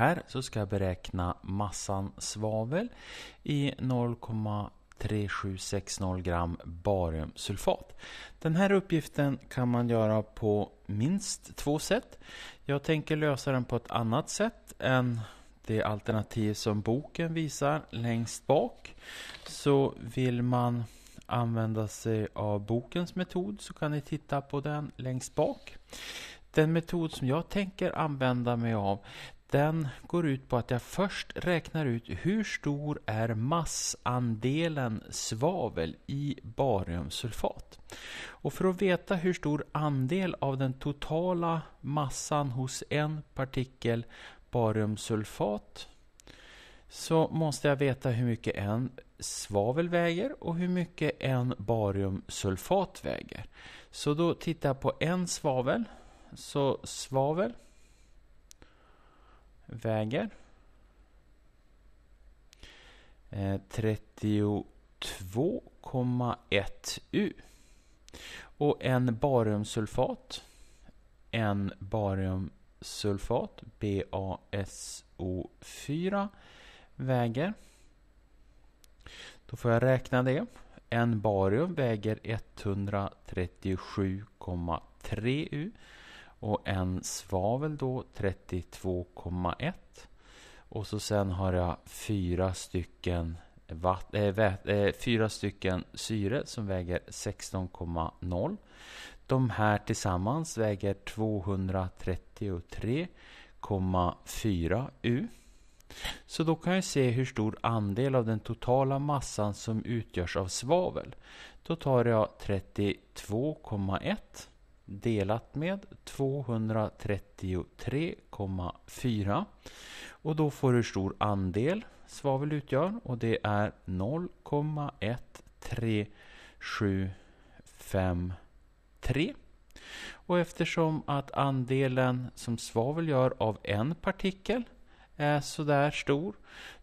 här så ska jag beräkna massan svavel i 0,3760 gram bariumsulfat. Den här uppgiften kan man göra på minst två sätt. Jag tänker lösa den på ett annat sätt än det alternativ som boken visar längst bak. Så vill man använda sig av bokens metod så kan ni titta på den längst bak. Den metod som jag tänker använda mig av den går ut på att jag först räknar ut hur stor är massandelen svavel i bariumsulfat. Och för att veta hur stor andel av den totala massan hos en partikel bariumsulfat så måste jag veta hur mycket en svavel väger och hur mycket en bariumsulfat väger. Så då tittar jag på en svavel. Så svavel väger. 32,1 eh, U. Och en bariumsulfat, en bariumsulfat, BASO4, väger. Då får jag räkna det. En barium väger 137,3 U. Och en svavel då 32,1. Och så sen har jag fyra stycken, vatt, äh, eh, vät, äh, eh, fyra stycken syre som väger 16,0. De här tillsammans väger 233,4 U. Så då kan jag se hur stor andel av den totala massan som utgörs av svavel. Då tar jag 32,1 delat med 233,4 och då får du hur stor andel svavel utgör och det är 0,13753 och eftersom att andelen som svavel gör av en partikel är sådär stor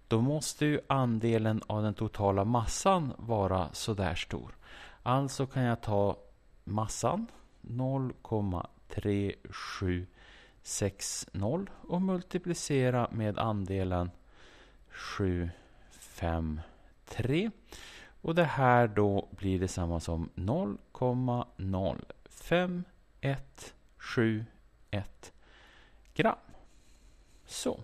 då måste ju andelen av den totala massan vara sådär stor. Alltså kan jag ta massan 0,3760 och multiplicera med andelen 753. Och det här då blir detsamma som 0,05171 gram. Så.